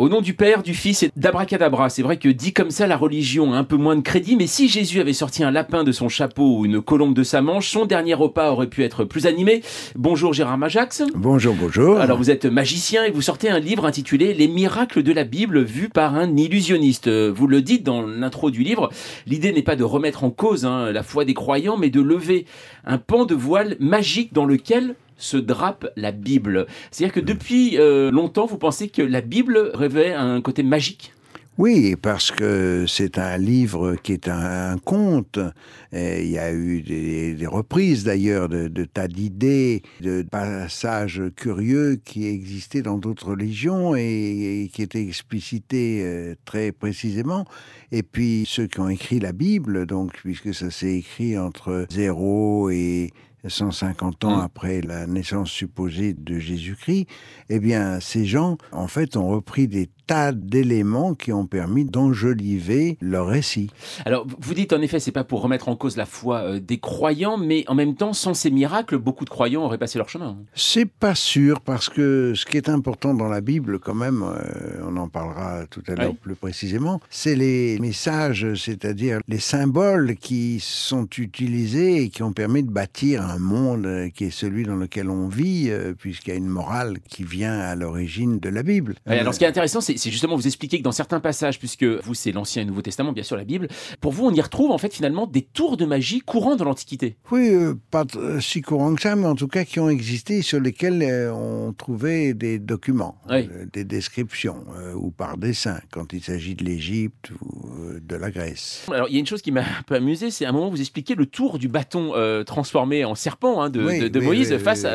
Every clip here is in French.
Au nom du Père, du Fils et d'Abracadabra, c'est vrai que dit comme ça, la religion a un peu moins de crédit, mais si Jésus avait sorti un lapin de son chapeau ou une colombe de sa manche, son dernier repas aurait pu être plus animé. Bonjour Gérard Majax. Bonjour, bonjour. Alors vous êtes magicien et vous sortez un livre intitulé Les miracles de la Bible vus par un illusionniste. Euh, vous le dites dans l'intro du livre, l'idée n'est pas de remettre en cause hein, la foi des croyants, mais de lever un pan de voile magique dans lequel se drape la Bible. C'est-à-dire que depuis euh, longtemps, vous pensez que la Bible rêvait un côté magique oui, parce que c'est un livre qui est un, conte. il y a eu des, reprises d'ailleurs de, tas d'idées, de passages curieux qui existaient dans d'autres religions et, qui étaient explicités euh, très précisément. Et puis ceux qui ont écrit la Bible, donc puisque ça s'est écrit entre 0 et 150 ans mm. après la naissance supposée de Jésus-Christ, eh bien, ces gens, en fait, ont repris des d'éléments qui ont permis d'enjoliver leur récit. Alors, vous dites en effet, c'est pas pour remettre en cause la foi euh, des croyants, mais en même temps, sans ces miracles, beaucoup de croyants auraient passé leur chemin. C'est pas sûr, parce que ce qui est important dans la Bible, quand même, euh, on en parlera tout à l'heure plus précisément, c'est les messages, c'est-à-dire les symboles qui sont utilisés et qui ont permis de bâtir un monde euh, qui est celui dans lequel on vit, puisqu'il y a une morale qui vient à l'origine de la Bible. alors, ce qui est intéressant, c'est c'est justement vous expliquer que dans certains passages, puisque vous, c'est l'Ancien et le Nouveau Testament, bien sûr, la Bible, pour vous, on y retrouve en fait finalement des tours de magie courants dans l'Antiquité. Oui, euh, pas euh, si courants que ça, mais en tout cas qui ont existé sur lesquels euh, on trouvait des documents, des descriptions, ou par dessin, quand il s'agit de l'Égypte ou euh, de la Grèce. Alors, il y a une chose qui m'a un peu amusé, c'est à un moment, vous expliquez le tour du bâton euh, transformé en serpent de, Moïse face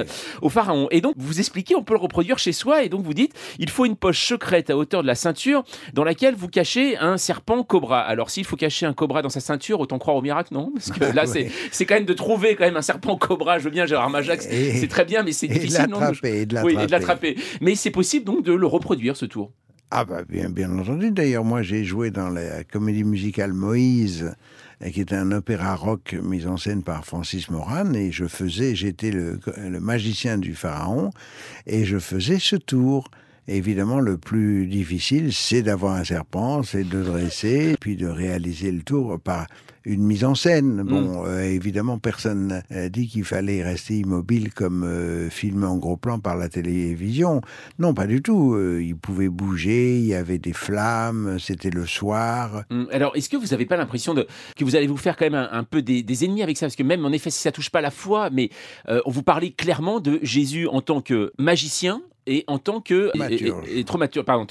au pharaon. Et donc, vous expliquez, on peut le reproduire chez soi, et donc vous dites, il faut une poche secrète à hauteur de la ceinture dans laquelle vous cachez un serpent cobra. Alors, s'il faut cacher un cobra dans sa ceinture, autant croire au miracle, non Parce que là, c'est quand même de trouver quand même un serpent cobra. Je veux bien, Gérard Majax, c'est très bien, mais c'est difficile. De non, de... et de l'attraper. Mais c'est possible donc de le reproduire, ce tour. Ah bah, bien, bien entendu. D'ailleurs, moi j'ai joué dans la comédie musicale Moïse, euh, qui était un opéra rock mis en scène par Francis Moran, et je faisais, j'étais le, magicien du pharaon, et je faisais ce tour. Évidemment, le plus difficile, c'est d'avoir un serpent, c'est de dresser, puis de réaliser le tour par une mise en scène. Mm. Bon, euh, évidemment, personne n'a dit qu'il fallait rester immobile comme euh, filmé en gros plan par la télévision. Non, pas du tout. Euh, il pouvait bouger, il y avait des flammes, c'était le soir. Mm. Alors, est-ce que vous n'avez pas l'impression de, que vous allez vous faire quand même un, peu des, ennemis avec ça Parce que même, en effet, si ça touche pas la foi, mais on vous parlait clairement de Jésus en tant que magicien, et en tant que traumaturge. Et, traumaturge, pardon,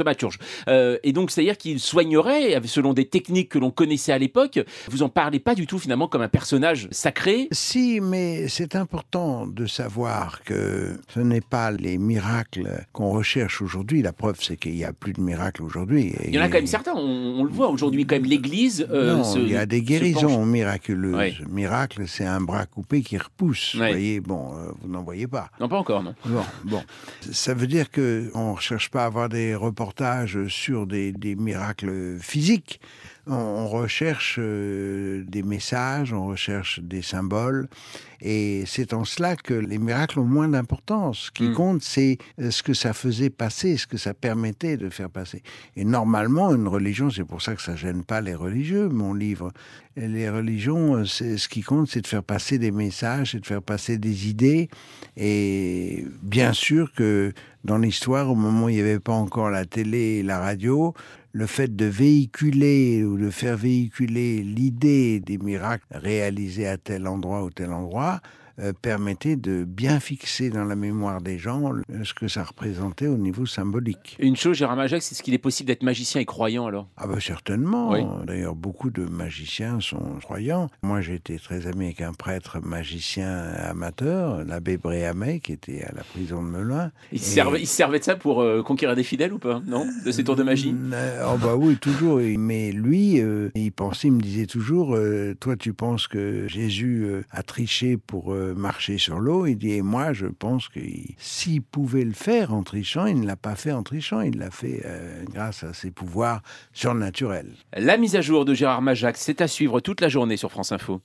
euh, et donc, c'est-à-dire qu'il soignerait selon des techniques que l'on connaissait à l'époque. Vous en parlez pas du tout finalement comme un personnage sacré. Si, mais c'est important de savoir que ce n'est pas les miracles qu'on recherche aujourd'hui. La preuve, c'est qu'il n'y a plus de miracles aujourd'hui. Il y en a quand même certains. On, le voit aujourd'hui quand même. L'Église. Euh, il y a des guérisons miraculeuses. Miracle, c'est un bras coupé qui repousse. Vous voyez, bon, euh, vous n'en voyez pas. Non, pas encore, non. Bon, bon. Ça dire qu'on ne cherche pas à avoir des reportages sur des, miracles physiques. On, recherche euh, des messages, on recherche des symboles. Et c'est en cela que les miracles ont moins d'importance. Ce qui hmm. compte, c'est euh, ce que ça faisait passer, ce que ça permettait de faire passer. Et normalement, une religion, c'est pour ça que ça gêne pas les religieux, mon livre. Les religions, euh, ce qui compte, c'est de faire passer des messages, c'est de faire passer des idées. Et bien sûr que dans l'histoire, au moment où il n'y avait pas encore la télé et la radio, le fait de véhiculer ou de faire véhiculer l'idée des miracles réalisés à tel endroit ou tel endroit, euh, permettait de bien fixer dans la mémoire des gens ce que ça représentait au niveau symbolique. Une chose, Gérard Majac, c'est ce qu'il est possible d'être magicien et croyant alors Ah ben certainement. D'ailleurs, beaucoup de magiciens sont croyants. Moi, j'étais très ami avec un prêtre magicien amateur, l'abbé Bréhamet, qui était à la prison de Melun. Il, servait, il servait de ça pour euh, conquérir des fidèles ou pas Non De ses tours de magie euh, Oh bah oui, toujours. Mais lui, il pensait, il me disait toujours, toi tu penses que Jésus a triché pour marcher sur l'eau. Il dit, moi, je pense que s'il pouvait le faire en trichant, il ne l'a pas fait en trichant, il l'a fait euh, grâce à ses pouvoirs surnaturels. La mise à jour de Gérard Majac, c'est à suivre toute la journée sur France Info.